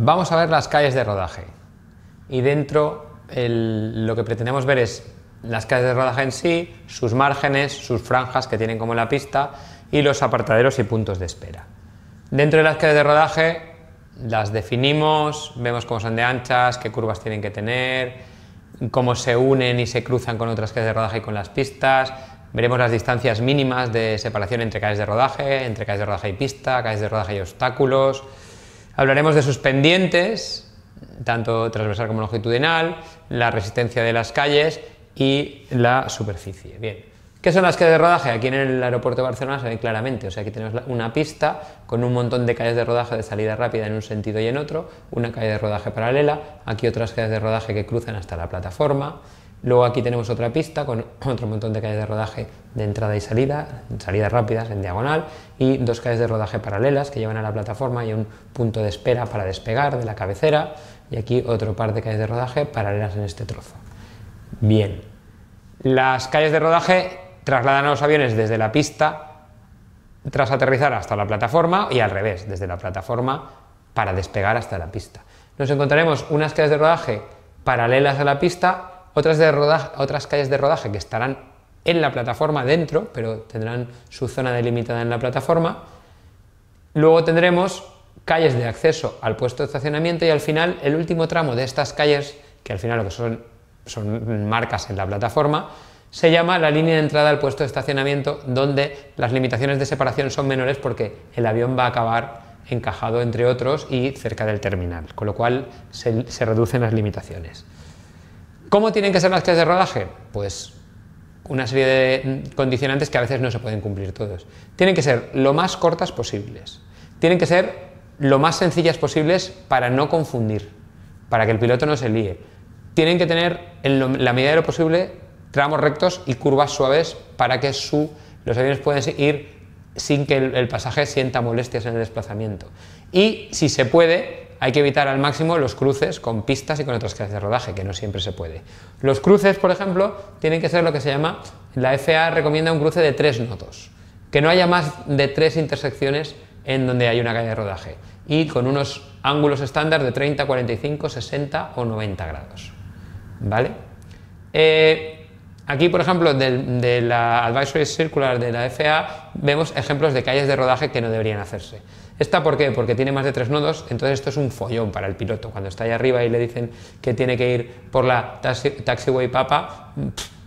Vamos a ver las calles de rodaje. Y dentro lo que pretendemos ver es las calles de rodaje en sí, sus márgenes, sus franjas que tienen como la pista y los apartaderos y puntos de espera. Dentro de las calles de rodaje las definimos, vemos cómo son de anchas, qué curvas tienen que tener, cómo se unen y se cruzan con otras calles de rodaje y con las pistas. Veremos las distancias mínimas de separación entre calles de rodaje, entre calles de rodaje y pista, calles de rodaje y obstáculos. Hablaremos de sus pendientes, tanto transversal como longitudinal, la resistencia de las calles y la superficie. Bien. ¿Qué son las calles de rodaje? Aquí en el aeropuerto de Barcelona se ve claramente, o sea, aquí tenemos una pista con un montón de calles de rodaje de salida rápida en un sentido y en otro, una calle de rodaje paralela, aquí otras calles de rodaje que cruzan hasta la plataforma, Luego aquí tenemos otra pista con otro montón de calles de rodaje de entrada y salida, salidas rápidas en diagonal y dos calles de rodaje paralelas que llevan a la plataforma y un punto de espera para despegar de la cabecera y aquí otro par de calles de rodaje paralelas en este trozo. Bien, las calles de rodaje trasladan a los aviones desde la pista tras aterrizar hasta la plataforma y al revés, desde la plataforma para despegar hasta la pista. Nos encontraremos unas calles de rodaje paralelas a la pista otras, de otras calles de rodaje que estarán en la plataforma dentro, pero tendrán su zona delimitada en la plataforma. Luego tendremos calles de acceso al puesto de estacionamiento y al final el último tramo de estas calles, que al final lo que son, marcas en la plataforma, se llama la línea de entrada al puesto de estacionamiento, donde las limitaciones de separación son menores porque el avión va a acabar encajado entre otros y cerca del terminal, con lo cual se reducen las limitaciones. ¿Cómo tienen que ser las clases de rodaje? Pues una serie de condicionantes que a veces no se pueden cumplir todos. Tienen que ser lo más cortas posibles. Tienen que ser lo más sencillas posibles para no confundir, para que el piloto no se líe. Tienen que tener, en la medida de lo posible, tramos rectos y curvas suaves para que los aviones puedan ir sin que el pasaje sienta molestias en el desplazamiento. Y si se puede, hay que evitar al máximo los cruces con pistas y con otras calles de rodaje, que no siempre se puede. Los cruces, por ejemplo, tienen que ser lo que se llama, la FA recomienda un cruce de tres nodos, que no haya más de tres intersecciones en donde hay una calle de rodaje, y con unos ángulos estándar de 30, 45, 60 o 90 grados. ¿Vale? Eh, aquí, por ejemplo, de, de la Advisory Circular de la FA, vemos ejemplos de calles de rodaje que no deberían hacerse. ¿Esta por qué? Porque tiene más de tres nodos, entonces esto es un follón para el piloto. Cuando está ahí arriba y le dicen que tiene que ir por la taxiway papa,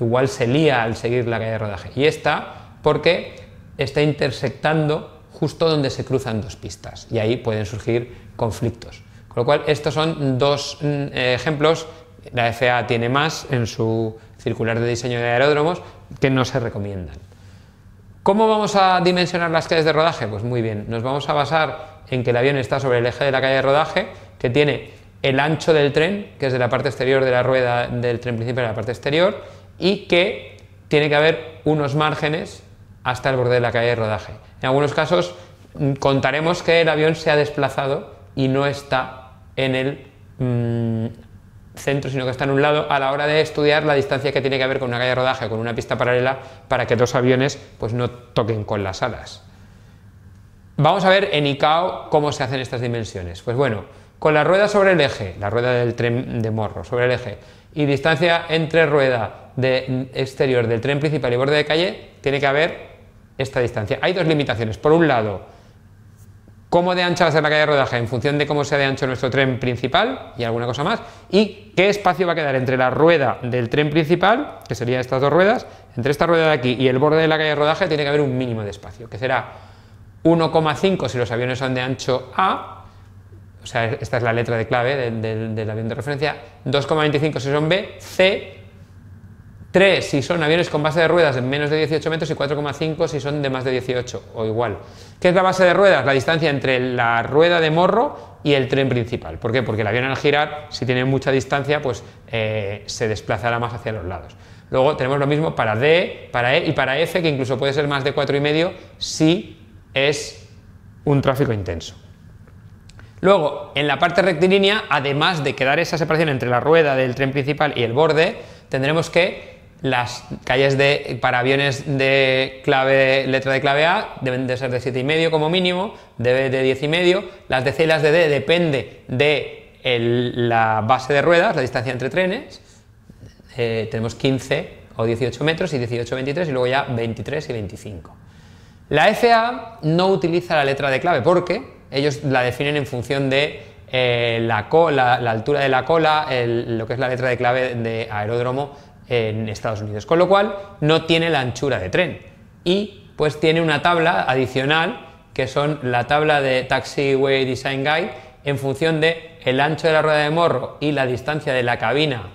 igual se lía al seguir la calle de rodaje. Y esta porque está intersectando justo donde se cruzan dos pistas y ahí pueden surgir conflictos. Con lo cual, estos son dos mm, eh, ejemplos. La FAA tiene más en su circular de diseño de aeródromos que no se recomiendan. ¿Cómo vamos a dimensionar las calles de rodaje? Pues muy bien, nos vamos a basar en que el avión está sobre el eje de la calle de rodaje, que tiene el ancho del tren, que es de la parte exterior de la rueda del tren principal a la parte exterior, y que tiene que haber unos márgenes hasta el borde de la calle de rodaje. En algunos casos mm, contaremos que el avión se ha desplazado y no está en el mm, centro, sino que está en un lado, a la hora de estudiar la distancia que tiene que haber con una calle de rodaje, con una pista paralela, para que dos aviones pues, no toquen con las alas. Vamos a ver en ICAO cómo se hacen estas dimensiones. Pues bueno, con la rueda sobre el eje, la rueda del tren de morro sobre el eje, y distancia entre rueda de exterior del tren principal y borde de calle, tiene que haber esta distancia. Hay dos limitaciones. Por un lado, cómo de ancha va a ser la calle de rodaje en función de cómo sea de ancho nuestro tren principal y alguna cosa más, y qué espacio va a quedar entre la rueda del tren principal, que serían estas dos ruedas, entre esta rueda de aquí y el borde de la calle de rodaje tiene que haber un mínimo de espacio, que será 1,5 si los aviones son de ancho A, o sea, esta es la letra de clave del avión de referencia, 2,25 si son B, C 3 si son aviones con base de ruedas de menos de 18 metros y 4,5 si son de más de 18 o igual. ¿Qué es la base de ruedas? La distancia entre la rueda de morro y el tren principal. ¿Por qué? Porque el avión al girar, si tiene mucha distancia, pues eh, se desplazará más hacia los lados. Luego tenemos lo mismo para D, para E y para F, que incluso puede ser más de 4,5 si es un tráfico intenso. Luego, en la parte rectilínea, además de quedar esa separación entre la rueda del tren principal y el borde, tendremos que las calles de, para aviones de clave, letra de clave A deben de ser de 7,5 como mínimo, debe de 10,5. Las de C y las de D depende de la base de ruedas, la distancia entre trenes. Eh, tenemos 15 o 18 metros y 18, 23 y luego ya 23 y 25. La FA no utiliza la letra de clave porque ellos la definen en función de eh, la, la altura de la cola, lo que es la letra de clave de aeródromo en Estados Unidos, con lo cual no tiene la anchura de tren y pues tiene una tabla adicional que son la tabla de Taxiway Design Guide en función de el ancho de la rueda de morro y la distancia de la cabina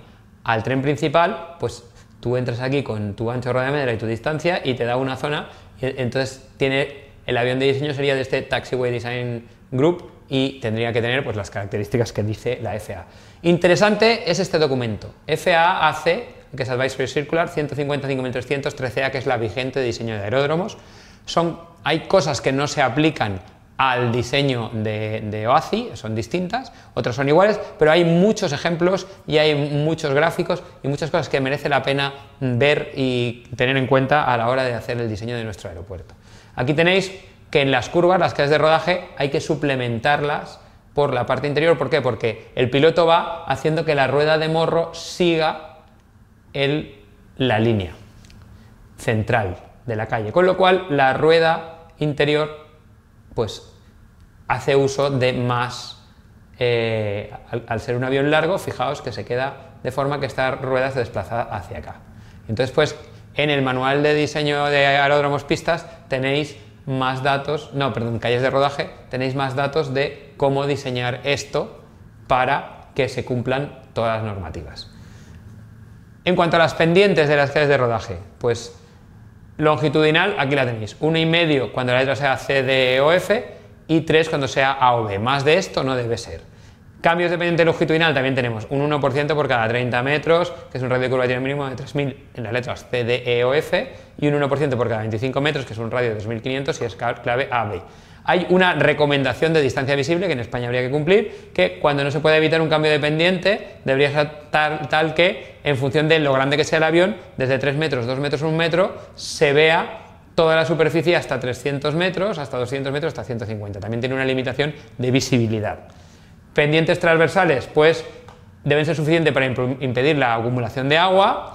al tren principal, pues tú entras aquí con tu ancho de rueda de madera y tu distancia y te da una zona, entonces tiene el avión de diseño sería de este Taxiway Design Group y tendría que tener pues, las características que dice la FAA. Interesante es este documento. FAA hace que es Advisory Circular, 13 a que es la vigente de diseño de aeródromos. Son, hay cosas que no se aplican al diseño de, de, OACI, son distintas, otras son iguales, pero hay muchos ejemplos y hay muchos gráficos y muchas cosas que merece la pena ver y tener en cuenta a la hora de hacer el diseño de nuestro aeropuerto. Aquí tenéis que en las curvas, las que es de rodaje, hay que suplementarlas por la parte interior. ¿Por qué? Porque el piloto va haciendo que la rueda de morro siga el, la línea central de la calle, con lo cual la rueda interior pues hace uso de más, eh, al, al, ser un avión largo, fijaos que se queda de forma que esta rueda se desplaza hacia acá. Entonces pues en el manual de diseño de aeródromos pistas tenéis más datos, no, perdón, calles de rodaje, tenéis más datos de cómo diseñar esto para que se cumplan todas las normativas. En cuanto a las pendientes de las calles de rodaje, pues longitudinal, aquí la tenéis, medio cuando la letra sea C, D, O, F y 3 cuando sea A B. Más de esto no debe ser. Cambios de pendiente longitudinal también tenemos un 1% por cada 30 e metros, que es un radio de curvatura mínimo de 3.000 en las letras C, D, E o F, y un 1% por cada 25 metros, que es un radio de 2.500 y es clave AB. Hay una recomendación de distancia visible que en España habría que cumplir, que cuando no se puede evitar un cambio de pendiente, debería ser tal, que, en función de lo grande que sea el avión, desde 3 metros, 2 metros, 1 metro, se vea toda la superficie hasta 300 metros, hasta 200 metros, hasta 150. También tiene una limitación de visibilidad. Pendientes transversales, pues deben ser suficientes para impedir la acumulación de agua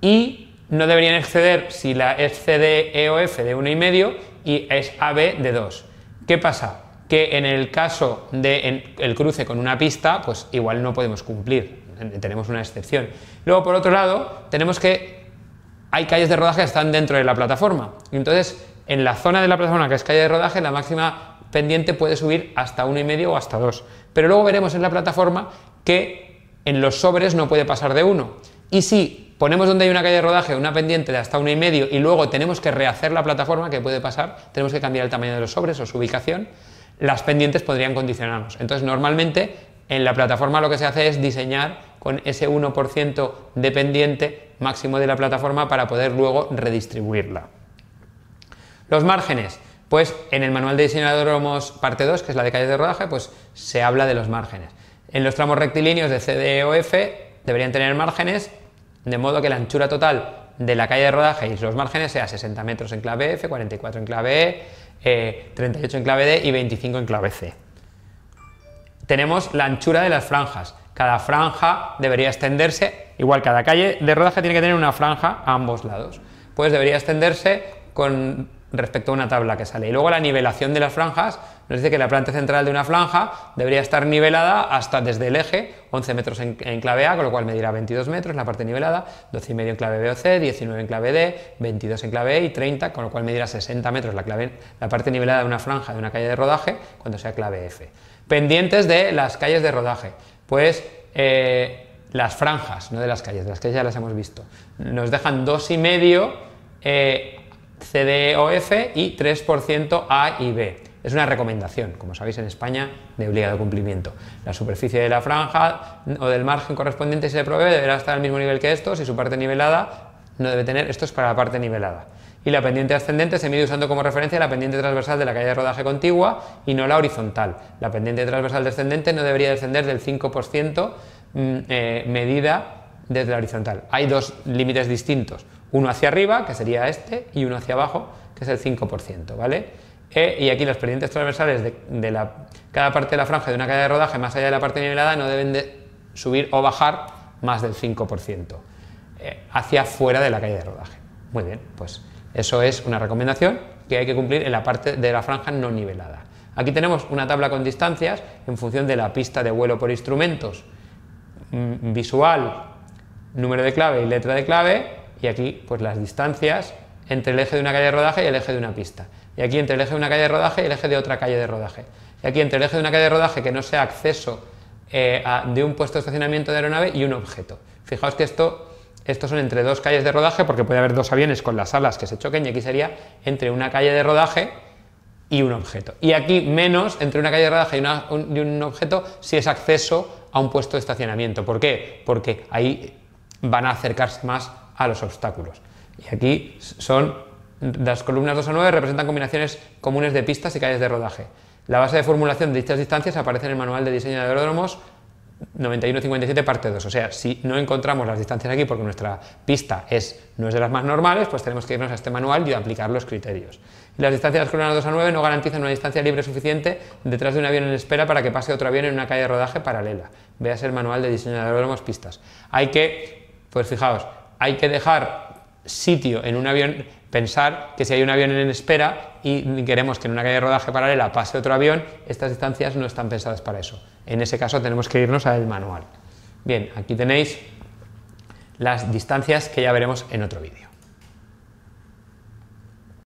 y no deberían exceder, si la excede EOF de 1,5, y es AB de 2. ¿Qué pasa? Que en el caso del de cruce con una pista, pues igual no podemos cumplir, tenemos una excepción. Luego, por otro lado, tenemos que hay calles de rodaje que están dentro de la plataforma. Entonces, en la zona de la plataforma que es calle de rodaje, la máxima pendiente puede subir hasta 1,5 o hasta 2. Pero luego veremos en la plataforma que en los sobres no puede pasar de 1. Y si ponemos donde hay una calle de rodaje una pendiente de hasta uno y medio y luego tenemos que rehacer la plataforma, que puede pasar, tenemos que cambiar el tamaño de los sobres o su ubicación, las pendientes podrían condicionarnos. Entonces, normalmente en la plataforma lo que se hace es diseñar con ese 1% de pendiente máximo de la plataforma para poder luego redistribuirla. Los márgenes. Pues en el manual de diseñador de parte 2, que es la de calle de rodaje, pues se habla de los márgenes. En los tramos rectilíneos de CDOF e deberían tener márgenes, de modo que la anchura total de la calle de rodaje y los márgenes sea 60 metros en clave F, 44 en clave E, 38 eh, en clave D y 25 en clave C. Tenemos la anchura de las franjas. Cada franja debería extenderse, igual cada calle de rodaje tiene que tener una franja a ambos lados. Pues debería extenderse con respecto a una tabla que sale. Y luego la nivelación de las franjas nos dice que la planta central de una franja debería estar nivelada hasta desde el eje, 11 metros en, clave A, con lo cual medirá 22 metros la parte nivelada, 12,5 en clave B o C, 19 en clave D, 22 en clave E y 30, con lo cual medirá 60 metros la, clave, la parte nivelada de una franja de una calle de rodaje cuando sea clave F. Pendientes de las calles de rodaje, pues eh, las franjas, no de las calles, de las que ya las hemos visto, nos dejan 2,5 eh, CDOF y 3% A y B. Es una recomendación, como sabéis en España, de obligado cumplimiento. La superficie de la franja o del margen correspondiente si se provee deberá estar al mismo nivel que estos y su parte nivelada no debe tener, esto es para la parte nivelada. Y la pendiente ascendente se mide usando como referencia la pendiente transversal de la calle de rodaje contigua y no la horizontal. La pendiente transversal descendente no debería descender del 5% mm, eh, medida desde la horizontal. Hay dos límites distintos, uno hacia arriba, que sería este, y uno hacia abajo, que es el 5%, ¿vale? E, y aquí los pendientes transversales de, la, cada parte de la franja de una calle de rodaje más allá de la parte nivelada no deben de subir o bajar más del 5% eh, hacia fuera de la calle de rodaje. Muy bien, pues eso es una recomendación que hay que cumplir en la parte de la franja no nivelada. Aquí tenemos una tabla con distancias en función de la pista de vuelo por instrumentos, mm, visual, número de clave y letra de clave, y aquí pues las distancias entre el eje de una calle de rodaje y el eje de una pista. Y aquí entre el eje de una calle de rodaje y el eje de otra calle de rodaje. Y aquí entre el eje de una calle de rodaje que no sea acceso eh, de un puesto de estacionamiento de aeronave y un objeto. Fijaos que esto, estos son entre dos calles de rodaje porque puede haber dos aviones con las alas que se choquen y aquí sería entre una calle de rodaje y un objeto. Y aquí menos entre una calle de rodaje y, un, y un objeto si es acceso a un puesto de estacionamiento. ¿Por qué? Porque ahí van a acercarse más a los obstáculos. Y aquí son las columnas 2 a 9 representan combinaciones comunes de pistas y calles de rodaje. La base de formulación de dichas distancias aparece en el Manual de Diseño de Aeródromos 9157 parte 2. O sea, si no encontramos las distancias aquí porque nuestra pista no es de las más normales, pues tenemos que irnos a este manual y aplicar los criterios. Las distancias de las columnas 2 a 9 no garantizan una distancia libre suficiente detrás de un avión en espera para que pase otro avión en una calle de rodaje paralela. Veas el manual de diseño de aeródromos pistas. Hay que pues fijaos, hay que dejar sitio en un avión, pensar que si hay un avión en espera y queremos que en una calle de rodaje paralela pase otro avión, estas distancias no están pensadas para eso. En ese caso tenemos que irnos al manual. Bien, aquí tenéis las distancias que ya veremos en otro vídeo.